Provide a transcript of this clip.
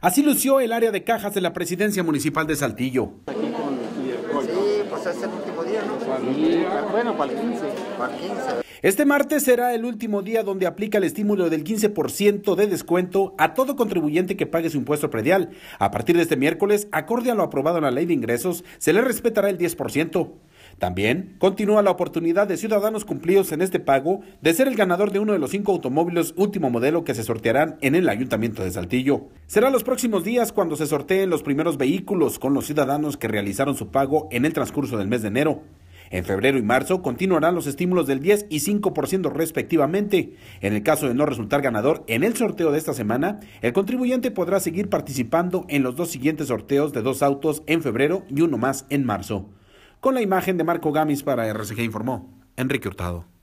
Así lució el área de cajas de la presidencia municipal de Saltillo. Este martes será el último día donde aplica el estímulo del 15% de descuento a todo contribuyente que pague su impuesto predial. A partir de este miércoles, acorde a lo aprobado en la Ley de Ingresos, se le respetará el 10%. También continúa la oportunidad de ciudadanos cumplidos en este pago de ser el ganador de uno de los cinco automóviles último modelo que se sortearán en el Ayuntamiento de Saltillo. Será los próximos días cuando se sorteen los primeros vehículos con los ciudadanos que realizaron su pago en el transcurso del mes de enero. En febrero y marzo continuarán los estímulos del 10 y 5% respectivamente. En el caso de no resultar ganador en el sorteo de esta semana, el contribuyente podrá seguir participando en los dos siguientes sorteos de dos autos en febrero y uno más en marzo. Con la imagen de Marco Gamis para RCG informó Enrique Hurtado.